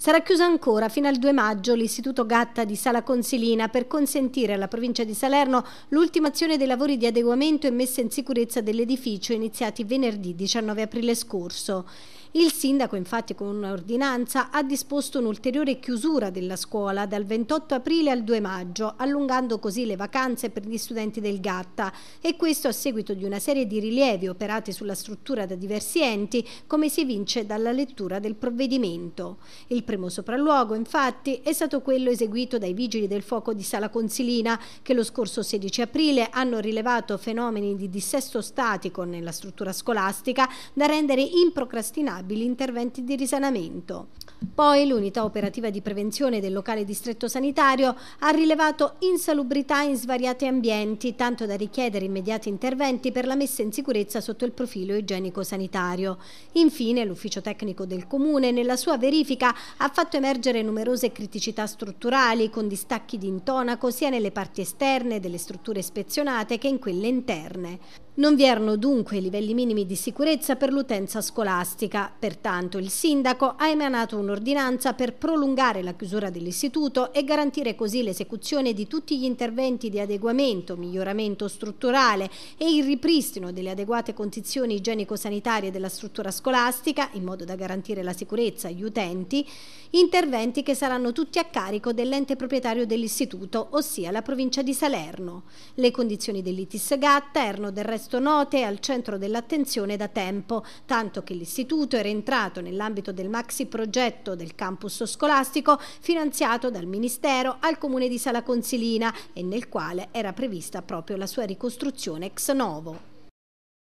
Sarà chiuso ancora fino al 2 maggio l'Istituto Gatta di Sala Consilina per consentire alla provincia di Salerno l'ultimazione dei lavori di adeguamento e messa in sicurezza dell'edificio iniziati venerdì 19 aprile scorso. Il sindaco infatti con un'ordinanza ha disposto un'ulteriore chiusura della scuola dal 28 aprile al 2 maggio, allungando così le vacanze per gli studenti del Gatta e questo a seguito di una serie di rilievi operati sulla struttura da diversi enti, come si evince dalla lettura del provvedimento. Il primo sopralluogo, infatti, è stato quello eseguito dai vigili del fuoco di Sala Consilina, che lo scorso 16 aprile hanno rilevato fenomeni di dissesto statico nella struttura scolastica da rendere improcrastinabili interventi di risanamento. Poi l'unità operativa di prevenzione del locale distretto sanitario ha rilevato insalubrità in svariati ambienti, tanto da richiedere immediati interventi per la messa in sicurezza sotto il profilo igienico-sanitario. Infine l'ufficio tecnico del comune nella sua verifica ha fatto emergere numerose criticità strutturali con distacchi di intonaco sia nelle parti esterne delle strutture ispezionate che in quelle interne. Non vi erano dunque livelli minimi di sicurezza per l'utenza scolastica, pertanto il sindaco ha emanato un'ordinanza per prolungare la chiusura dell'istituto e garantire così l'esecuzione di tutti gli interventi di adeguamento, miglioramento strutturale e il ripristino delle adeguate condizioni igienico-sanitarie della struttura scolastica in modo da garantire la sicurezza agli utenti, interventi che saranno tutti a carico dell'ente proprietario dell'istituto, ossia la provincia di Salerno. Le condizioni dell'ITIS Gatta erano del resto piuttosto note al centro dell'attenzione da tempo, tanto che l'istituto era entrato nell'ambito del maxi progetto del campus scolastico finanziato dal Ministero al Comune di Sala Consilina e nel quale era prevista proprio la sua ricostruzione ex novo.